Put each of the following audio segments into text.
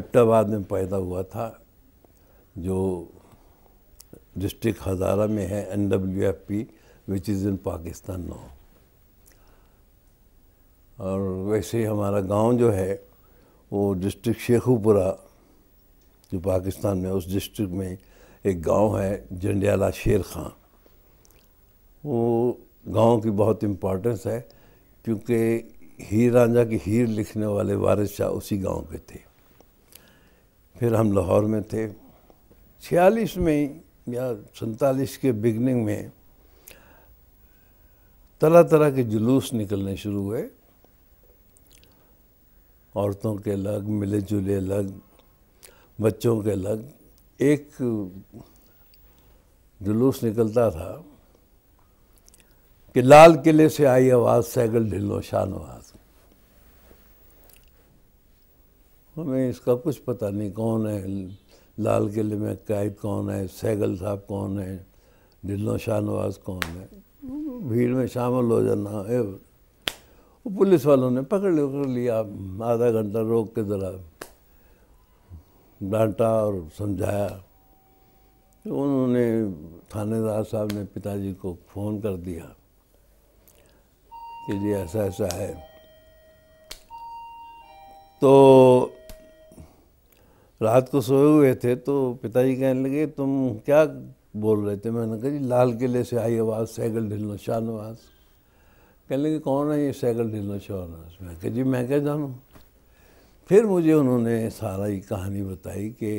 एबटाबाद में पैदा हुआ था जो डिस्ट्रिक्ट हज़ारा में है N W F P which is in Pakistan now और वैसे ही हमारा गांव जो है वो डिस्ट्रिक्ट शेखुपुरा जो पाकिस्तान में उस डिस्ट्रिक्ट में एक गांव है जंडियाला शेर खां वो गांव की बहुत इम्पोर्टेंस है क्योंकि हीर राजा की हीर लिखने वाले वारिस शाह उसी गांव के थे फिर हम लाहौर में थे छियालीस में या सैतालीस के बिगनिंग में तरह तरह के जुलूस निकलने शुरू हुए औरतों के अलग मिले जुले अलग बच्चों के अलग एक जुलूस निकलता था कि लाल किले से आई आवाज़ सैगल शान शाहनवाज हमें इसका कुछ पता नहीं कौन है लाल किले में कैद कौन है सैगल साहब कौन है ढिल्लो शाहनवाज कौन है भीड़ में शामिल हो जाना है पुलिस वालों ने पकड़ कर लिया आधा घंटा रोक के ज़रा डांटा और समझाया तो उन्होंने थानेदार साहब ने पिताजी को फ़ोन कर दिया कि जी ऐसा ऐसा है तो रात को सोए हुए थे तो पिताजी कहने लगे तुम क्या बोल रहे थे मैंने कहा जी लाल किले से आई आवाज़ सैगल ढिलो शाहनवाज कहने लगे कौन है ये सैगल ढिलो शाहनवाज मैं कह जी मैं क्या जानूँ फिर मुझे उन्होंने सारा ही कहानी बताई कि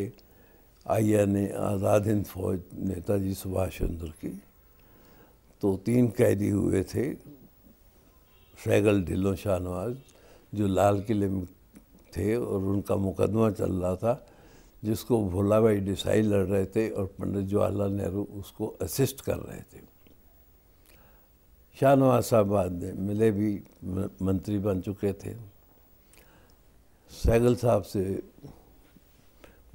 आइया ने आज़ाद हिंद फौज नेताजी सुभाष चंद्र की तो तीन कैदी हुए थे सैगल ढिल्लो शाहनवाज जो लाल किले में थे और उनका मुकदमा चल रहा था जिसको भोला भाई देसाई लड़ रहे थे और पंडित जवाहरलाल नेहरू उसको असिस्ट कर रहे थे बाद में मिले भी मंत्री बन चुके थे सैगल साहब से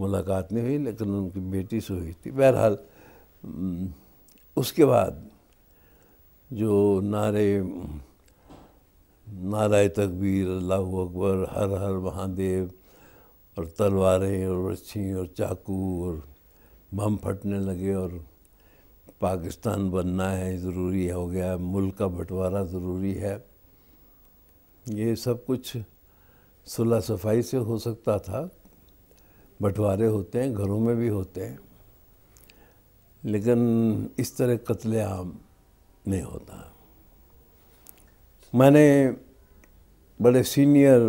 मुलाकात नहीं हुई लेकिन उनकी बेटी से हुई थी बहरहाल उसके बाद जो नारे नाराय तकबीर अल्लाह अकबर हर हर महादेव और तलवारें और रस्सी और चाकू और बम फटने लगे और पाकिस्तान बनना है ज़रूरी हो गया मुल्क का बंटवारा ज़रूरी है ये सब कुछ सुलह सफाई से हो सकता था बंटवारे होते हैं घरों में भी होते हैं लेकिन इस तरह कत्ले आम नहीं होता मैंने बड़े senior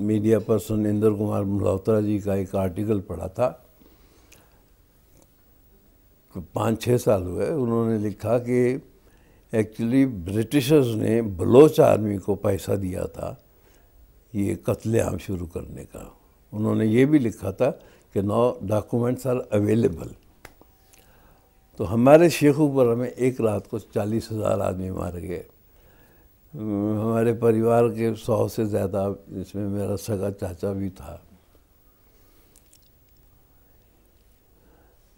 media person Inder Kumar Malhotra ji का एक आर्टिकल पढ़ा था पाँच छः साल हुए उन्होंने लिखा कि एक्चुअली ब्रिटिशर्स ने बलोच आर्मी को पैसा दिया था ये कत्लेआम शुरू करने का उन्होंने ये भी लिखा था कि नौ डॉक्यूमेंट्स आर अवेलेबल तो हमारे शेखुपुरा में एक रात को चालीस हज़ार आदमी मारे गए हमारे परिवार के सौ से ज़्यादा इसमें मेरा सगा चाचा भी था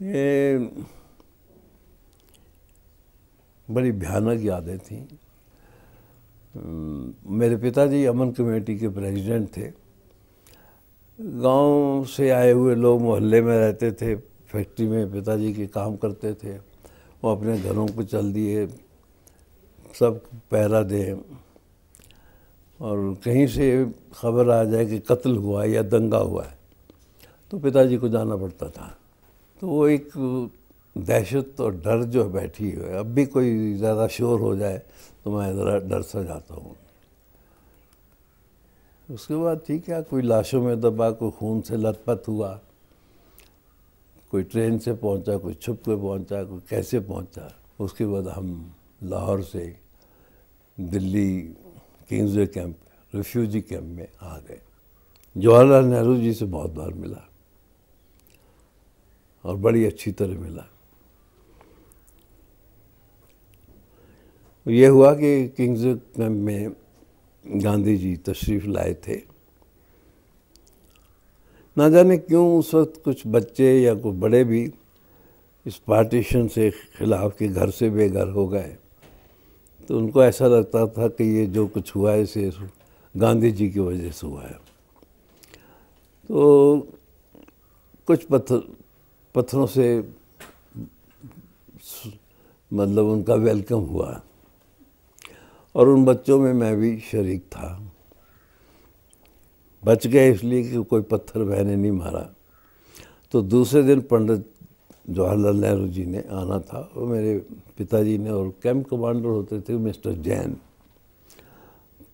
ये बड़ी भयानक यादें थी मेरे पिताजी अमन कमेटी के प्रेसिडेंट थे गांव से आए हुए लोग मोहल्ले में रहते थे फैक्ट्री में पिताजी के काम करते थे वो अपने घरों को चल दिए सब पहरा दें और कहीं से खबर आ जाए कि कत्ल हुआ है या दंगा हुआ है तो पिताजी को जाना पड़ता था तो वो एक दहशत और डर जो है बैठी हुई है अब भी कोई ज़्यादा शोर हो जाए तो मैं ज़रा डर सा जाता हूँ उसके बाद ठीक है कोई लाशों में दबा कोई खून से लथपथ हुआ कोई ट्रेन से पहुंचा कोई छुप के पहुंचा कोई कैसे पहुंचा उसके बाद हम लाहौर से Delhi Kingsway camp refugee camp में आ गए जवाहरलाल नेहरू जी से बहुत बार मिला और बड़ी अच्छी तरह मिला ये हुआ कि किंग्स कैंप में गांधी जी तशरीफ़ लाए थे ना जाने क्यों उस वक्त कुछ बच्चे या कुछ बड़े भी इस पार्टीशन से ख़िलाफ़ के घर से बेघर हो गए तो उनको ऐसा लगता था कि ये जो कुछ हुआ है इसे गांधी जी की वजह से हुआ है तो कुछ पत्थर पत्थरों से मतलब उनका वेलकम हुआ और उन बच्चों में मैं भी शरीक था बच गए इसलिए कि कोई पत्थर मैंने नहीं मारा तो दूसरे दिन पंडित जवाहरलाल नेहरू जी ने आना था वो मेरे पिताजी ने और कैंप कमांडर होते थे मिस्टर जैन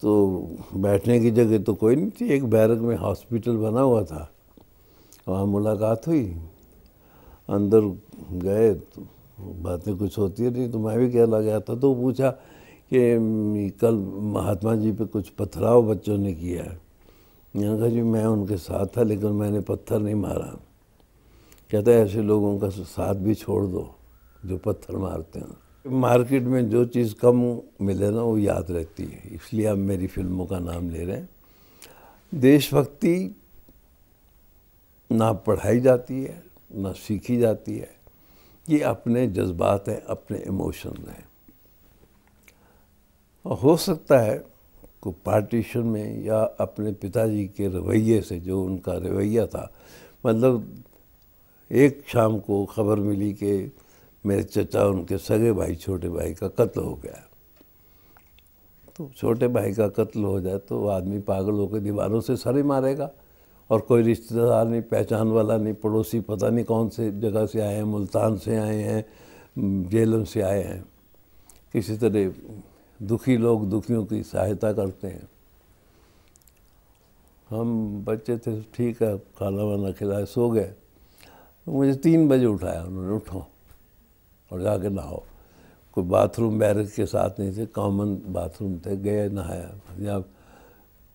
तो बैठने की जगह तो कोई नहीं थी एक बैरक में हॉस्पिटल बना हुआ था वहाँ मुलाकात हुई अंदर गए तो बातें कुछ होती नहीं तो मैं भी कहला गया था तो पूछा कि कल महात्मा जी पे कुछ पथराव बच्चों ने किया है कहा जी मैं उनके साथ था लेकिन मैंने पत्थर नहीं मारा कहता है ऐसे लोगों का साथ भी छोड़ दो जो पत्थर मारते हैं मार्केट में जो चीज़ कम मिले ना वो याद रहती है इसलिए आप मेरी फिल्मों का नाम ले रहे हैं देशभक्ति ना पढ़ाई जाती है ना सीखी जाती है ये अपने जज्बात हैं अपने इमोशन हैं हो सकता है को पार्टीशन में या अपने पिताजी के रवैये से जो उनका रवैया था मतलब एक शाम को खबर मिली कि मेरे चचा उनके सगे भाई छोटे भाई का कत्ल हो गया तो छोटे भाई का कत्ल हो जाए तो आदमी पागल होकर दीवारों से सर ही मारेगा और कोई रिश्तेदार नहीं पहचान वाला नहीं पड़ोसी पता नहीं कौन से जगह से आए हैं मुल्तान से आए हैं जेलम से आए हैं किसी तरह दुखी लोग दुखियों की सहायता करते हैं हम बच्चे थे ठीक है खाना वाना खिलाए सो गए तो मुझे तीन बजे उठाया उन्होंने उठो और जाके नहाओ कोई बाथरूम बैरक के साथ नहीं थे कॉमन बाथरूम थे गए नहाया या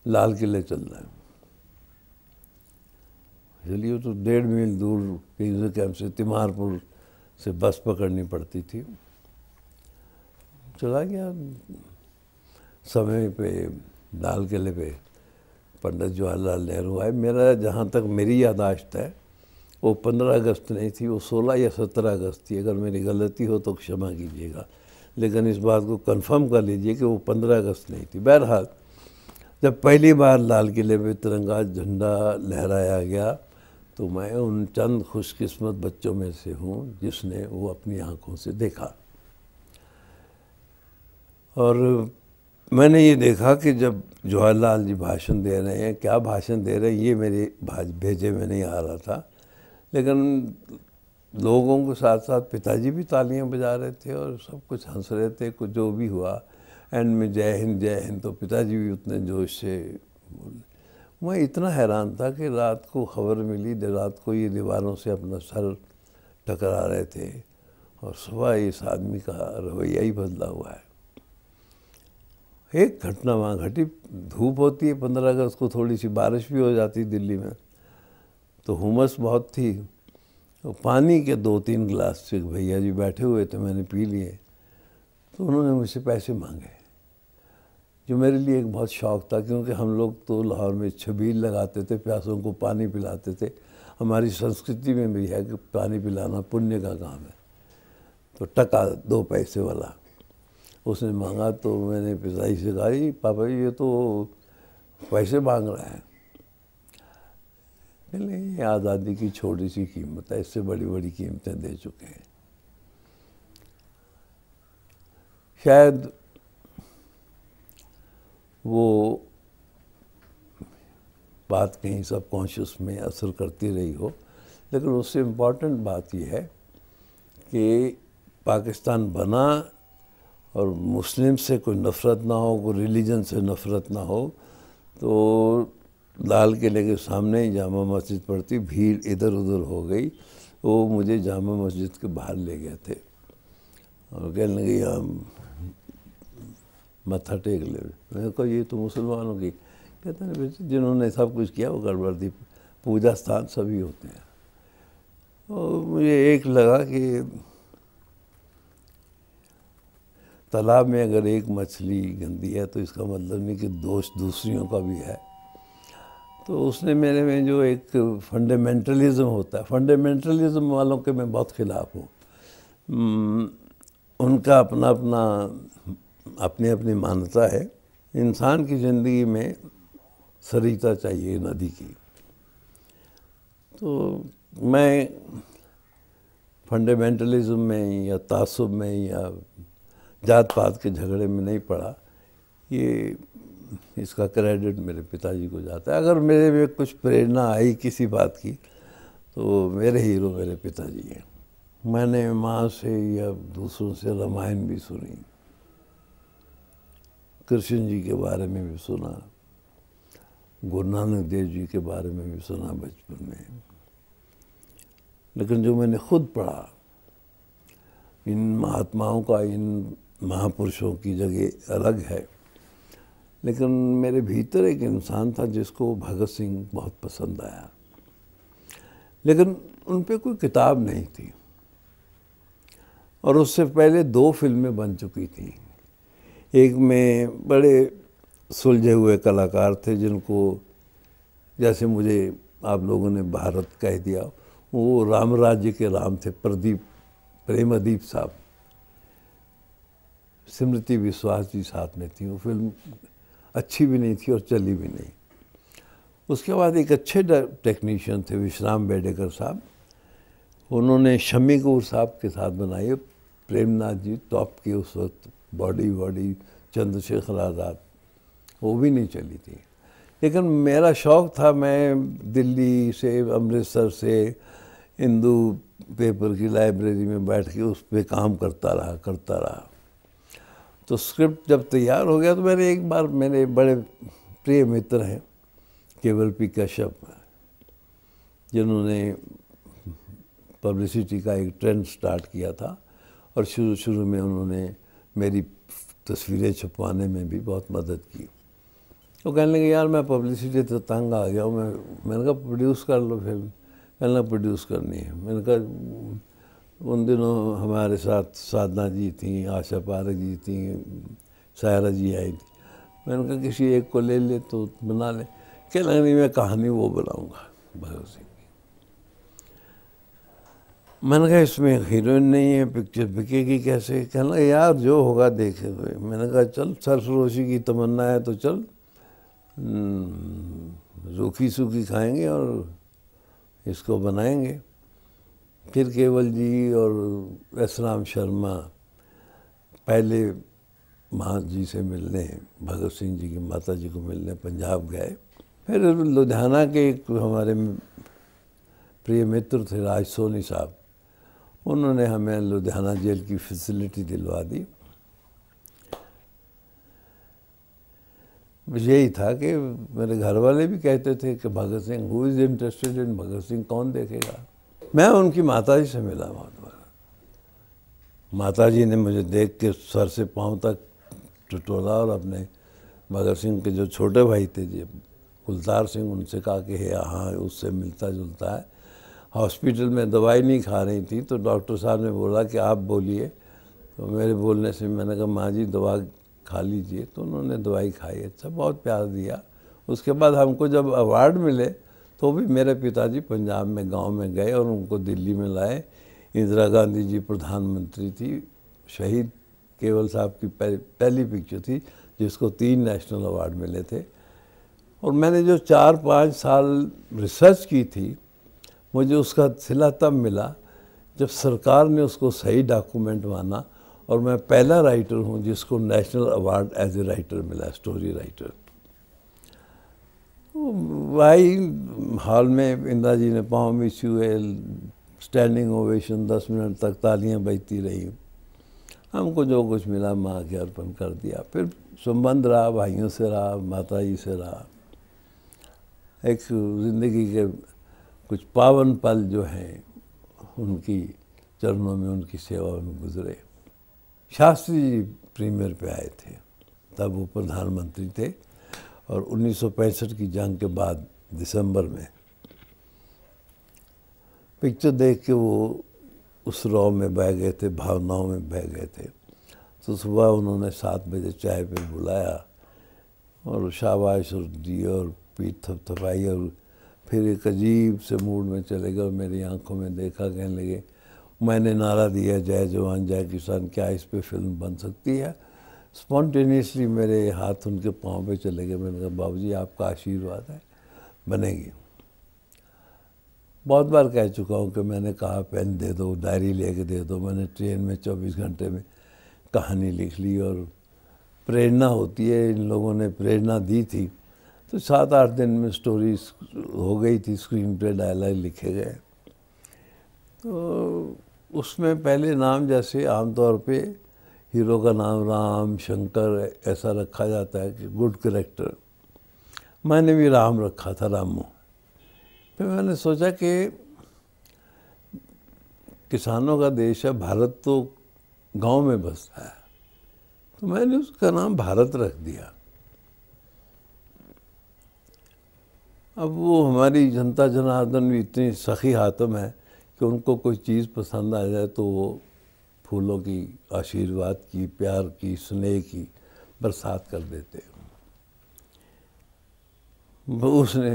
लाल किले चल रहे चलिए तो डेढ़ मील दूर पिंज कैंप से तिमारपुर से बस पकड़नी पड़ती थी चला गया समय पे लाल किले पे पंडित जवाहरलाल नेहरू आए मेरा जहाँ तक मेरी यादाश्त है वो पंद्रह अगस्त नहीं थी वो सोलह या सत्रह अगस्त थी अगर मेरी गलती हो तो क्षमा कीजिएगा लेकिन इस बात को कंफर्म कर लीजिए कि वो पंद्रह अगस्त नहीं थी बहरहाल जब पहली बार लाल किले में तिरंगा झंडा लहराया गया तो मैं उन चंद खुशकिस्मत बच्चों में से हूँ जिसने वो अपनी आँखों से देखा और मैंने ये देखा कि जब जवाहरलाल जी भाषण दे रहे हैं क्या भाषण दे रहे हैं ये मेरे भाज भेजे में नहीं आ रहा था लेकिन लोगों के साथ साथ पिताजी भी तालियां बजा रहे थे और सब कुछ हंस रहे थे कुछ जो भी हुआ एंड में जय हिंद जय हिंद तो पिताजी भी उतने जोश से मैं इतना हैरान था कि रात को खबर मिली रात को ये दीवारों से अपना सर टकरा रहे थे और सुबह इस आदमी का रवैया ही बदला हुआ है एक घटना वहाँ घटी धूप होती है पंद्रह अगस्त को थोड़ी सी बारिश भी हो जाती दिल्ली में तो हुमस बहुत थी तो पानी के दो तीन गिलास से भैया जी बैठे हुए थे मैंने पी लिए तो उन्होंने मुझसे पैसे मांगे जो मेरे लिए एक बहुत शौक था क्योंकि हम लोग तो लाहौर में छबील लगाते थे प्यासों को पानी पिलाते थे हमारी संस्कृति में भी है कि पानी पिलाना पुण्य का काम है तो टका दो पैसे वाला उसने मांगा तो मैंने पिताजी से कहा पापा ये तो पैसे मांग रहा है नहीं आज़ादी की छोटी सी कीमत है इससे बड़ी बड़ी कीमतें दे चुके हैं शायद वो बात कहीं सब कॉन्शियस में असर करती रही हो लेकिन उससे इम्पॉर्टेंट बात यह है कि पाकिस्तान बना और मुस्लिम से कोई नफ़रत ना हो कोई रिलीजन से नफ़रत ना हो तो लाल किले के सामने ही जामा मस्जिद पड़ती भीड़ इधर उधर हो गई वो मुझे जामा मस्जिद के बाहर ले गए थे और कहने लगे हम मत्था टेक ले मैंने कहा ये तो मुसलमानों की कहते हैं बेटे जिन्होंने सब कुछ किया वो गड़बड़ दी पूजा स्थान सभी होते हैं और मुझे एक लगा कि तालाब में अगर एक मछली गंदी है तो इसका मतलब नहीं कि दोष दूसरियों का भी है तो उसने मेरे में जो एक फंडामेंटलिज्म होता है फंडामेंटलिज्म वालों के मैं बहुत ख़िलाफ़ हूँ उनका अपना अपना अपनी अपनी मान्यता है इंसान की ज़िंदगी में सरिता चाहिए नदी की तो मैं फंडामेंटलिज्म में या तासुब में या जात पात के झगड़े में नहीं पड़ा ये इसका क्रेडिट मेरे पिताजी को जाता है अगर मेरे में कुछ प्रेरणा आई किसी बात की तो मेरे हीरो मेरे पिताजी हैं मैंने माँ से या दूसरों से रामायण भी सुनी कृष्ण जी के बारे में भी सुना गुरु नानक देव जी के बारे में भी सुना बचपन में लेकिन जो मैंने खुद पढ़ा इन महात्माओं का इन महापुरुषों की जगह अलग है लेकिन मेरे भीतर एक इंसान था जिसको भगत सिंह बहुत पसंद आया लेकिन उन पर कोई किताब नहीं थी और उससे पहले दो फिल्में बन चुकी थी एक में बड़े सुलझे हुए कलाकार थे जिनको जैसे मुझे आप लोगों ने भारत कह दिया वो राम राज्य के राम थे प्रदीप प्रेमदीप साहब स्मृति विश्वास जी साथ में थी वो फिल्म अच्छी भी नहीं थी और चली भी नहीं उसके बाद एक अच्छे टेक्नीशियन थे विश्राम बेडेकर साहब उन्होंने शमी कपूर साहब के साथ बनाई प्रेमनाथ जी टॉप की उस वक्त बॉडी बॉडी चंद्रशेखर आज़ाद वो भी नहीं चली थी लेकिन मेरा शौक़ था मैं दिल्ली से अमृतसर से हिंदू पेपर की लाइब्रेरी में बैठ के उस पर काम करता रहा करता रहा तो स्क्रिप्ट जब तैयार हो गया तो मैंने एक बार मेरे बड़े प्रिय मित्र हैं केवल पी कश्यप जिन्होंने पब्लिसिटी का एक ट्रेंड स्टार्ट किया था और शुरू शुरू में उन्होंने मेरी तस्वीरें छुपवाने में भी बहुत मदद की तो कहने लगे यार मैं पब्लिसिटी तो तंग आ गया हूँ मैं मैंने कहा प्रोड्यूस कर लो फिल्म मैंने कहा प्रोड्यूस करनी है मैंने कहा उन दिनों हमारे साथ साधना जी थी आशा पारक जी थी सायरा जी आई थी मैंने कहा किसी एक को ले ले तो बना ले क्या रही मैं कहानी वो बनाऊंगा भगत सिंह की मैंने कहा इसमें हीरोइन नहीं है पिक्चर बिकेगी कैसे कहना यार जो होगा देखे हुए मैंने कहा चल सरफरोशी की तमन्ना है तो चल हम्म, रूखी सूखी खाएंगे और इसको बनाएंगे फिर केवल जी और असराम शर्मा पहले महा जी से मिलने भगत सिंह जी की माता जी को मिलने पंजाब गए फिर लुधियाना के एक हमारे प्रिय मित्र थे राज सोनी साहब उन्होंने हमें लुधियाना जेल की फैसिलिटी दिलवा दी यही था कि मेरे घर वाले भी कहते थे कि Bhagat Singh who is interested in Bhagat Singh कौन देखेगा मैं उनकी माता जी से मिला बहुत बार माता जी ने मुझे देख के सर से पाँव तक टटोला और अपने भगत सिंह के जो छोटे भाई थे जी कुलतार सिंह उनसे कहा कि हे हाँ उससे मिलता जुलता है हॉस्पिटल में दवाई नहीं खा रही थी तो डॉक्टर साहब ने बोला कि आप बोलिए तो मेरे बोलने से मैंने कहा माँ जी दवा खा लीजिए तो उन्होंने दवाई खाई अच्छा बहुत प्यार दिया उसके बाद हमको जब अवार्ड मिले तो भी मेरे पिताजी पंजाब में गांव में गए और उनको दिल्ली में लाए इंदिरा गांधी जी प्रधानमंत्री थी शहीद केवल साहब की पहली पिक्चर थी जिसको तीन नेशनल अवार्ड मिले थे और मैंने जो चार पाँच साल रिसर्च की थी मुझे उसका सिला तब मिला जब सरकार ने उसको सही डॉक्यूमेंट माना और मैं पहला राइटर हूँ जिसको national award as a writer मिला स्टोरी राइटर भाई हाल में इंदा जी ने पाँव में छुए स्टैंडिंग ओवेशन दस मिनट तक तालियां बजती रही हमको जो कुछ मिला माँ के अर्पण कर दिया फिर संबंध रहा भाइयों से रहा माता जी से रहा एक ज़िंदगी के कुछ पावन पल जो हैं उनकी चरणों में उनकी सेवा में गुजरे शास्त्री जी प्रीमियर पे आए थे तब वो प्रधानमंत्री थे और 1965 की जंग के बाद दिसंबर में पिक्चर देख के वो उस रॉ में बह गए थे भावनाओं में बह गए थे तो सुबह उन्होंने सात बजे चाय पे बुलाया और शाबाश और दी और पीठ थपथपाई और फिर एक अजीब से मूड में चले गए और मेरी आंखों में देखा कहने लगे मैंने नारा दिया जय जवान जय किसान क्या इस पर फिल्म बन सकती है स्पॉन्टेनियसली मेरे हाथ उनके पाँव पे चले गए मैंने कहा बाबूजी आपका आशीर्वाद है बनेगी बहुत बार कह चुका हूँ कि मैंने कहा पेन दे दो डायरी ले कर दे दो मैंने ट्रेन में 24 घंटे में कहानी लिख ली और प्रेरणा होती है इन लोगों ने प्रेरणा दी थी तो सात आठ दिन में स्टोरी हो गई थी स्क्रीन पे डायलॉग लिखे गए तो उसमें पहले नाम जैसे आमतौर पे हीरो का नाम राम शंकर ऐसा रखा जाता है कि गुड करेक्टर मैंने भी राम रखा था रामू फिर मैंने सोचा कि किसानों का देश है भारत तो गांव में बसता है तो मैंने उसका नाम भारत रख दिया अब वो हमारी जनता जनार्दन भी इतनी सखी हाथम है कि उनको कोई चीज़ पसंद आ जाए तो वो फूलों की आशीर्वाद की प्यार की स्नेह की बरसात कर देते उसने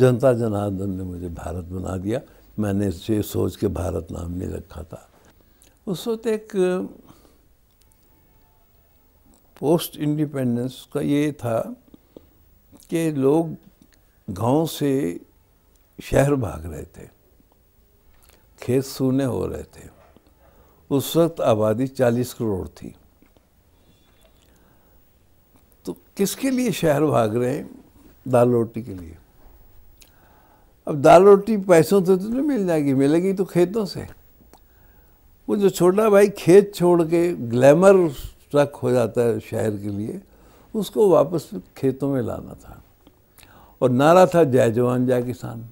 जनता जनार्दन ने मुझे भारत बना दिया मैंने इसे सोच के भारत नाम नहीं रखा था उस वक्त एक पोस्ट इंडिपेंडेंस का ये था कि लोग गांव से शहर भाग रहे थे खेत सूने हो रहे थे उस वक्त आबादी 40 करोड़ थी तो किसके लिए शहर भाग रहे हैं दाल रोटी के लिए अब दाल रोटी पैसों से तो नहीं मिल जाएगी मिलेगी तो खेतों से वो जो छोटा भाई खेत छोड़ के ग्लैमर ट्रक हो जाता है शहर के लिए उसको वापस खेतों में लाना था और नारा था जय जवान जय किसान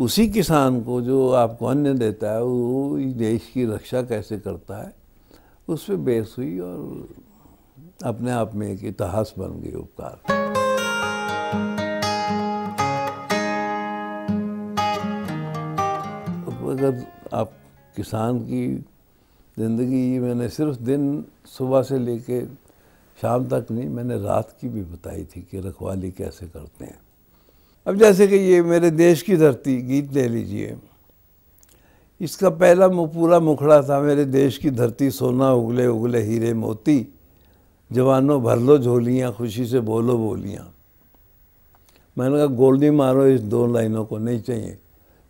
उसी किसान को जो आपको अन्य देता है वो देश की रक्षा कैसे करता है उस पर बेस हुई और अपने आप में एक इतिहास बन गई उपकार अगर आप किसान की ज़िंदगी मैंने सिर्फ दिन सुबह से लेके शाम तक नहीं मैंने रात की भी बताई थी कि रखवाली कैसे करते हैं अब जैसे कि ये मेरे देश की धरती गीत ले लीजिए इसका पहला पूरा मुखड़ा था मेरे देश की धरती सोना उगले उगले हीरे मोती जवानों भर लो झोलियाँ खुशी से बोलो बोलियाँ मैंने कहा गोल्डी मारो इस दो लाइनों को नहीं चाहिए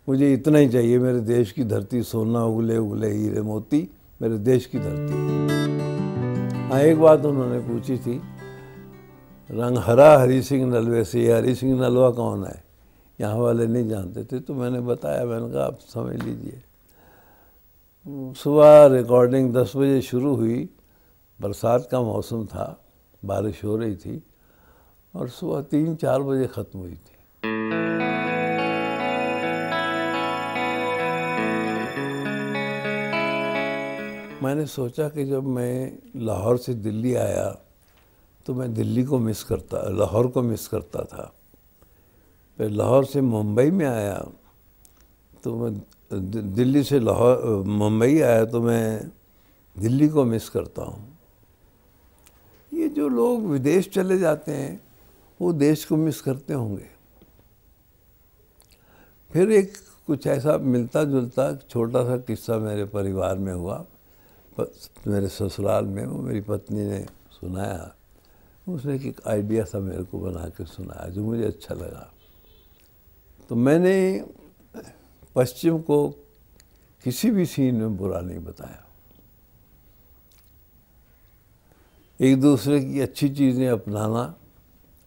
मुझे इतना ही चाहिए मेरे देश की धरती सोना उगले उगले हीरे मोती मेरे देश की धरती हाँ एक बात उन्होंने पूछी थी रंग हरा हरी सिंह नलवे से हरी सिंह नलवा कौन है यहाँ वाले नहीं जानते थे तो मैंने बताया मैंने कहा आप समझ लीजिए सुबह रिकॉर्डिंग दस बजे शुरू हुई बरसात का मौसम था बारिश हो रही थी और सुबह तीन चार बजे ख़त्म हुई थी मैंने सोचा कि जब मैं लाहौर से दिल्ली आया तो मैं दिल्ली को मिस करता लाहौर को मिस करता था फिर लाहौर से मुंबई में आया तो मैं दिल्ली से लाहौर मुंबई आया तो मैं दिल्ली को मिस करता हूँ ये जो लोग विदेश चले जाते हैं वो देश को मिस करते होंगे फिर एक कुछ ऐसा मिलता जुलता छोटा सा किस्सा मेरे परिवार में हुआ मेरे ससुराल में वो मेरी पत्नी ने सुनाया उसने एक आइडिया था मेरे को बना के सुनाया जो मुझे अच्छा लगा तो मैंने पश्चिम को किसी भी सीन में बुरा नहीं बताया एक दूसरे की अच्छी चीज़ें अपनाना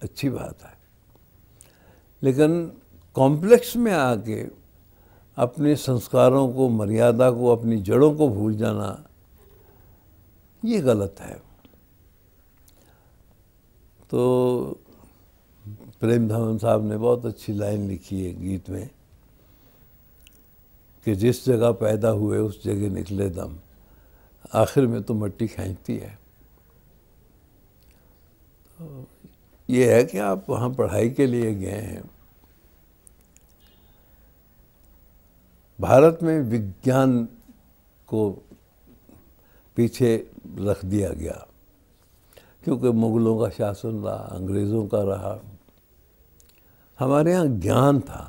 अच्छी बात है लेकिन कॉम्प्लेक्स में आके अपने संस्कारों को मर्यादा को अपनी जड़ों को भूल जाना ये गलत है तो प्रेम धवन साहब ने बहुत अच्छी लाइन लिखी है गीत में कि जिस जगह पैदा हुए उस जगह निकले दम आखिर में तो मट्टी खींचती है तो ये है कि आप वहाँ पढ़ाई के लिए गए हैं भारत में विज्ञान को पीछे रख दिया गया क्योंकि मुग़लों का शासन रहा अंग्रेज़ों का रहा हमारे यहाँ ज्ञान था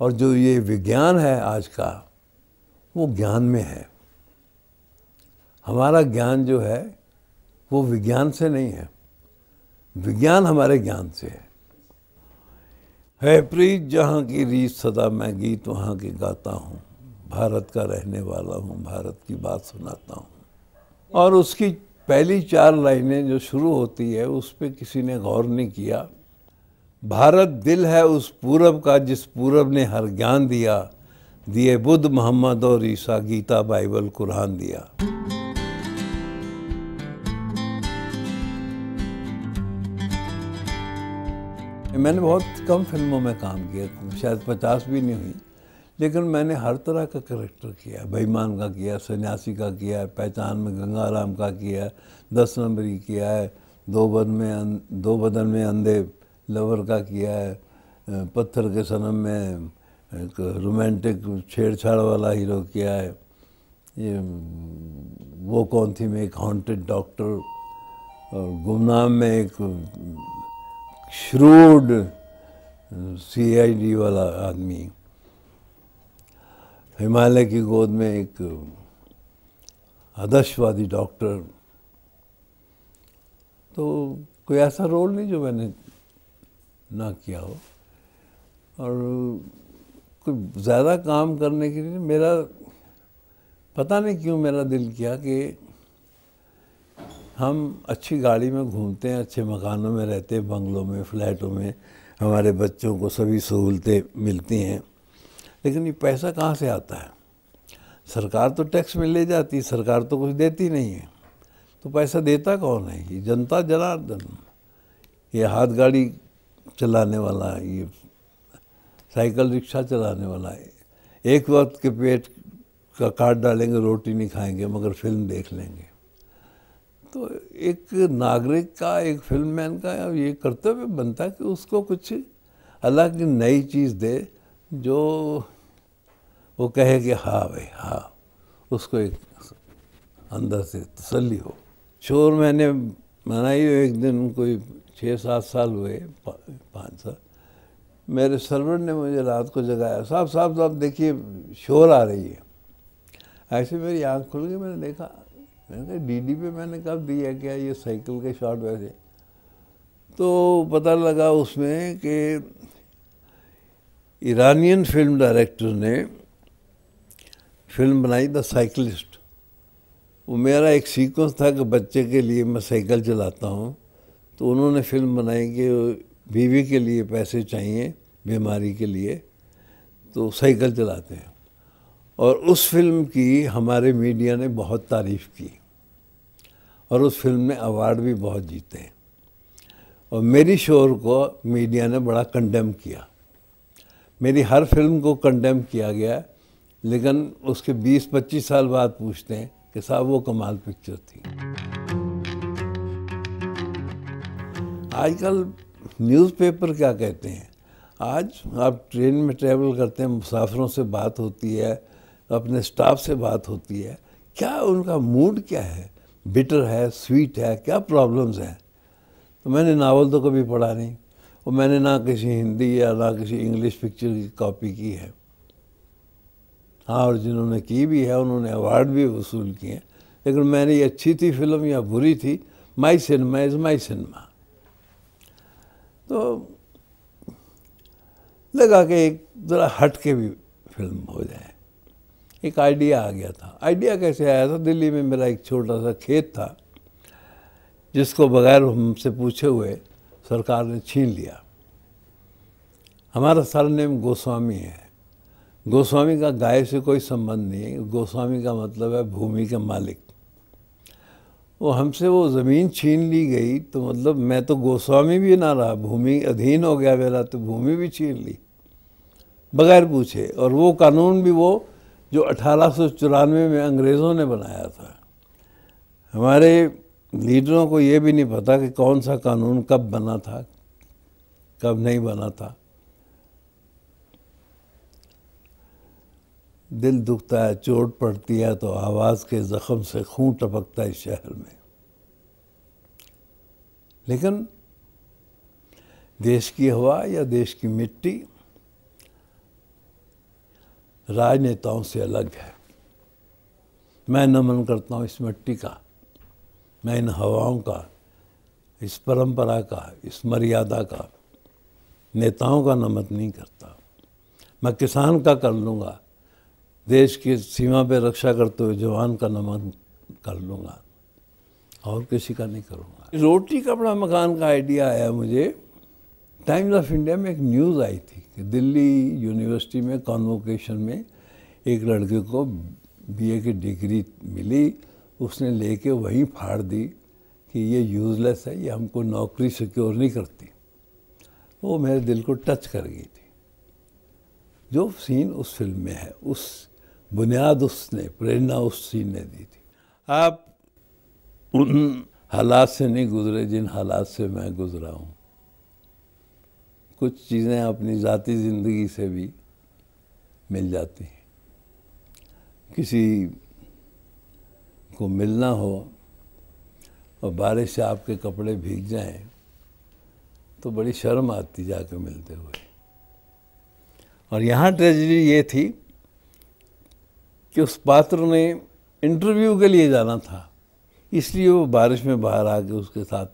और जो ये विज्ञान है आज का वो ज्ञान में है हमारा ज्ञान जो है वो विज्ञान से नहीं है विज्ञान हमारे ज्ञान से है है प्रीत जहाँ की रीत सदा मैं गीत वहाँ के गाता हूँ भारत का रहने वाला हूँ भारत की बात सुनाता हूँ और उसकी पहली चार लाइनें जो शुरू होती है उस पर किसी ने गौर नहीं किया भारत दिल है उस पूरब का जिस पूरब ने हर ज्ञान दिया दिए बुद्ध मोहम्मद और ईसा गीता बाइबल कुरान दिया मैंने बहुत कम फिल्मों में काम किया शायद पचास भी नहीं हुई लेकिन मैंने हर तरह का करेक्टर किया बेईमान का किया सन्यासी का किया है पहचान में गंगाराम का किया दस नंबरी किया है दो बदन में अं, दो बदन में अंधे लवर का किया है पत्थर के सनम में एक रोमांटिक छेड़छाड़ वाला हीरो किया है ये वो कौन थी मैं एक हॉन्टेड डॉक्टर और गुमनाम में एक श्रूड सीआईडी वाला आदमी हिमालय की गोद में एक आदर्शवादी डॉक्टर तो कोई ऐसा रोल नहीं जो मैंने ना किया हो और कोई ज़्यादा काम करने के लिए मेरा पता नहीं क्यों मेरा दिल किया कि हम अच्छी गाड़ी में घूमते हैं अच्छे मकानों में रहते हैं बंगलों में फ्लैटों में हमारे बच्चों को सभी सहूलतें मिलती हैं लेकिन ये पैसा कहाँ से आता है सरकार तो टैक्स में ले जाती सरकार तो कुछ देती नहीं है तो पैसा देता कौन है ये जनता जनार्दन ये हाथ गाड़ी चलाने वाला ये साइकिल रिक्शा चलाने वाला है एक वक्त के पेट का काट डालेंगे रोटी नहीं खाएंगे मगर फिल्म देख लेंगे तो एक नागरिक का एक फिल्म मैन का ये कर्तव्य बनता है कि उसको कुछ अलग नई चीज़ दे जो वो कहे कि हाँ भाई हाँ उसको एक अंदर से तसली हो शोर मैंने मनाई एक दिन कोई छः सात साल हुए पा, पाँच साल मेरे सर्वर ने मुझे रात को जगाया साहब साहब साहब देखिए शोर आ रही है ऐसे मेरी आँख खुल गई मैंने देखा मैंने कहा डी पे मैंने कब दिया क्या ये साइकिल के शॉट वैसे तो पता लगा उसमें कि ईरानियन फिल्म डायरेक्टर ने फिल्म बनाई द साइकिलिस्ट वो मेरा एक सीक्वेंस था कि बच्चे के लिए मैं साइकिल चलाता हूँ तो उन्होंने फिल्म बनाई कि बीवी के लिए पैसे चाहिए बीमारी के लिए तो साइकिल चलाते हैं और उस फिल्म की हमारे मीडिया ने बहुत तारीफ़ की और उस फिल्म ने अवार्ड भी बहुत जीते हैं और मेरी शोर को मीडिया ने बड़ा कंडेम किया मेरी हर फिल्म को कंडेम किया गया लेकिन उसके 20-25 साल बाद पूछते हैं कि साहब वो कमाल पिक्चर थी आजकल न्यूज़पेपर क्या कहते हैं आज आप ट्रेन में ट्रेवल करते हैं मुसाफिरों से बात होती है अपने स्टाफ से बात होती है क्या उनका मूड क्या है बिटर है स्वीट है क्या प्रॉब्लम्स हैं तो मैंने नावल तो कभी पढ़ा नहीं और मैंने ना किसी हिंदी या ना किसी इंग्लिश पिक्चर की कॉपी की है हाँ और जिन्होंने की भी है उन्होंने अवार्ड भी वसूल किए हैं लेकिन मैंने ये अच्छी थी फिल्म या बुरी थी my cinema is my cinema तो लगा कि एक ज़रा हट के भी फिल्म हो जाए एक आइडिया आ गया था आइडिया कैसे आया था दिल्ली में मेरा एक छोटा सा खेत था जिसको बगैर हमसे पूछे हुए सरकार ने छीन लिया हमारा नेम गोस्वामी है गोस्वामी का गाय से कोई संबंध नहीं है गोस्वामी का मतलब है भूमि का मालिक वो हमसे वो ज़मीन छीन ली गई तो मतलब मैं तो गोस्वामी भी ना रहा भूमि अधीन हो गया मेरा तो भूमि भी छीन ली बगैर पूछे और वो कानून भी वो जो अठारह में अंग्रेज़ों ने बनाया था हमारे लीडरों को ये भी नहीं पता कि कौन सा कानून कब बना था कब नहीं बना था दिल दुखता है चोट पड़ती है तो आवाज़ के ज़ख़म से खून टपकता है शहर में लेकिन देश की हवा या देश की मिट्टी राजनेताओं से अलग है मैं नमन करता हूँ इस मिट्टी का मैं इन हवाओं का इस परंपरा का इस मर्यादा का नेताओं का नमन नहीं करता मैं किसान का कर लूँगा देश की सीमा पे रक्षा करते हुए जवान का नमन कर लूँगा और किसी का नहीं करूँगा रोटी कपड़ा मकान का आइडिया आया मुझे टाइम्स ऑफ इंडिया में एक न्यूज़ आई थी कि दिल्ली यूनिवर्सिटी में कॉन्वोकेशन में एक लड़के को बीए की डिग्री मिली उसने लेके वहीं फाड़ दी कि ये यूज़लेस है ये हमको नौकरी सिक्योर नहीं करती वो मेरे दिल को टच कर गई थी जो सीन उस फिल्म में है उस बुनियाद उसने प्रेरणा उसी ने दी थी आप उन हालात से नहीं गुजरे जिन हालात से मैं गुजरा हूँ कुछ चीज़ें अपनी ज़ाती ज़िंदगी से भी मिल जाती हैं किसी को मिलना हो और बारिश से आपके कपड़े भीग जाएं तो बड़ी शर्म आती जाकर मिलते हुए और यहाँ ट्रेजडी ये थी कि उस पात्र ने इंटरव्यू के लिए जाना था इसलिए वो बारिश में बाहर आके उसके साथ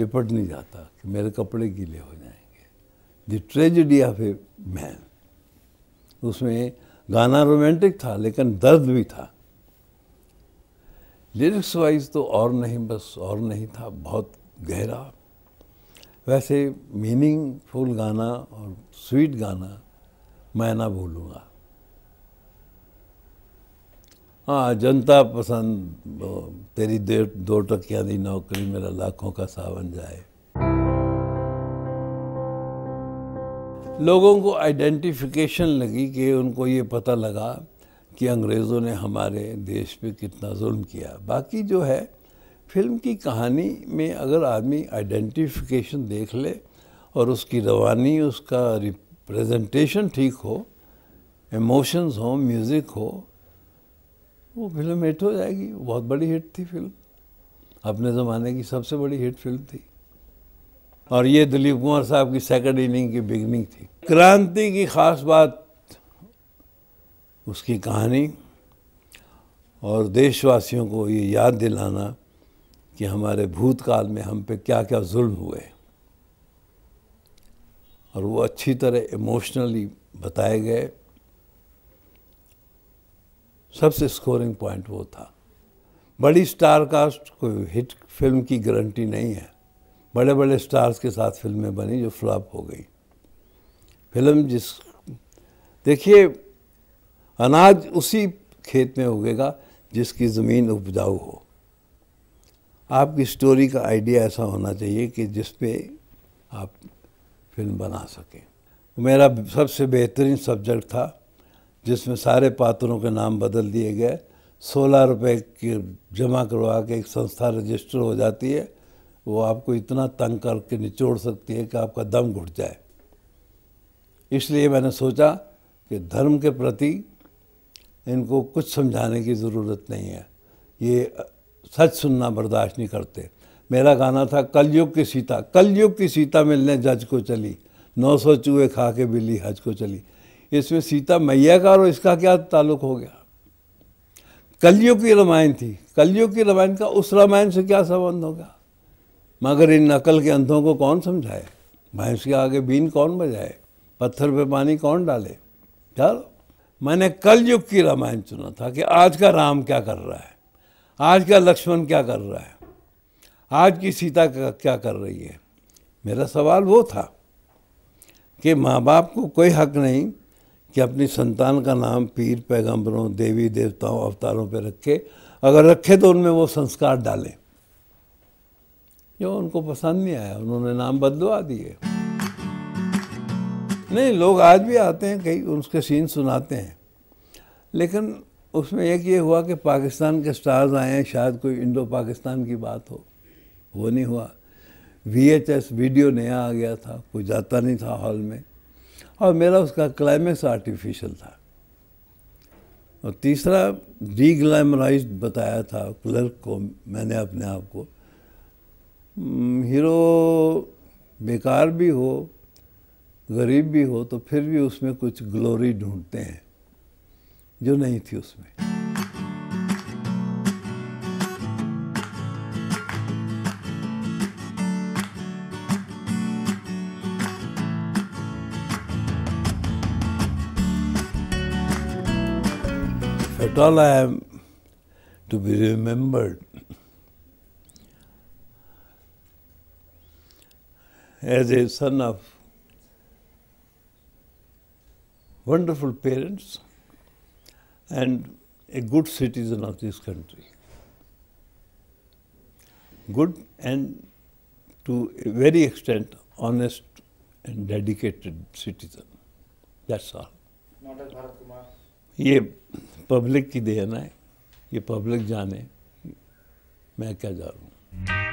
लिपट नहीं जाता कि मेरे कपड़े गीले हो जाएंगे the tragedy of a man उसमें गाना रोमांटिक था लेकिन दर्द भी था लिरिक्स वाइज तो और नहीं बस और नहीं था बहुत गहरा वैसे मीनिंगफुल गाना और स्वीट गाना मैं ना भूलूँगा हाँ जनता पसंद तेरी दे दो टकिया की नौकरी मेरा लाखों का सावन जाए लोगों को आइडेंटिफिकेशन लगी कि उनको ये पता लगा कि अंग्रेज़ों ने हमारे देश पे कितना जुल्म किया बाकी जो है फिल्म की कहानी में अगर आदमी आइडेंटिफिकेशन देख ले और उसकी रवानी उसका रिप्रेजेंटेशन ठीक हो इमोशंस हो म्यूज़िक हो वो फिल्म हिट हो जाएगी बहुत बड़ी हिट थी फिल्म अपने ज़माने की सबसे बड़ी हिट फिल्म थी और ये दिलीप कुमार साहब की सेकंड इनिंग की बिगनिंग थी क्रांति की खास बात उसकी कहानी और देशवासियों को ये याद दिलाना कि हमारे भूतकाल में हम पे क्या क्या जुल्म हुए और वो अच्छी तरह इमोशनली बताए गए सबसे स्कोरिंग पॉइंट वो था बड़ी स्टार कास्ट कोई हिट फिल्म की गारंटी नहीं है बड़े बड़े स्टार्स के साथ फिल्में बनी जो फ्लॉप हो गई फिल्म जिस देखिए अनाज उसी खेत में उगेगा जिसकी ज़मीन उपजाऊ हो आपकी स्टोरी का आइडिया ऐसा होना चाहिए कि जिस पे आप फिल्म बना सकें मेरा सबसे बेहतरीन सब्जेक्ट था जिसमें सारे पात्रों के नाम बदल दिए गए सोलह रुपये के जमा करवा के एक संस्था रजिस्टर हो जाती है वो आपको इतना तंग करके निचोड़ सकती है कि आपका दम घुट जाए इसलिए मैंने सोचा कि धर्म के प्रति इनको कुछ समझाने की ज़रूरत नहीं है ये सच सुनना बर्दाश्त नहीं करते मेरा गाना था कलयुग की सीता कलयुग की सीता मिलने जज को चली नौ सौ चूहे खा के बिल्ली हज को चली इसमें सीता मैया का और इसका क्या ताल्लुक हो गया कलियों की रामायण थी कलियों की रामायण का उस रामायण से क्या संबंध होगा मगर इन नकल के अंधों को कौन समझाए भैंस के आगे बीन कौन बजाए पत्थर पे पानी कौन डाले चलो मैंने कल युग की रामायण चुना था कि आज का राम क्या कर रहा है आज का लक्ष्मण क्या कर रहा है आज की सीता क्या कर रही है मेरा सवाल वो था कि माँ बाप को कोई हक नहीं कि अपनी संतान का नाम पीर पैगंबरों देवी देवताओं अवतारों पर रखे अगर रखे तो उनमें वो संस्कार डालें जो उनको पसंद नहीं आया उन्होंने नाम बदलवा दिए नहीं लोग आज भी आते हैं कई उसके सीन सुनाते हैं लेकिन उसमें एक ये हुआ कि पाकिस्तान के स्टार्स आए हैं शायद कोई इंडो पाकिस्तान की बात हो वो नहीं हुआ वी वीडियो नया आ गया था कोई जाता नहीं था हॉल में और मेरा उसका क्लाइमेक्स आर्टिफिशियल था और तीसरा डीग्लैमराइज बताया था क्लर्क को मैंने अपने आप को हीरो हम्म, बेकार भी हो गरीब भी हो तो फिर भी उसमें कुछ ग्लोरी ढूंढते हैं जो नहीं थी उसमें at all I am to be remembered. As a son of wonderful parents and a good citizen of this country. Good and to a very extent honest and dedicated citizen. That's all. Not as Bharat Kumar. Yeah. Public की देन है ये public जाने मैं क्या जा रहा हूँ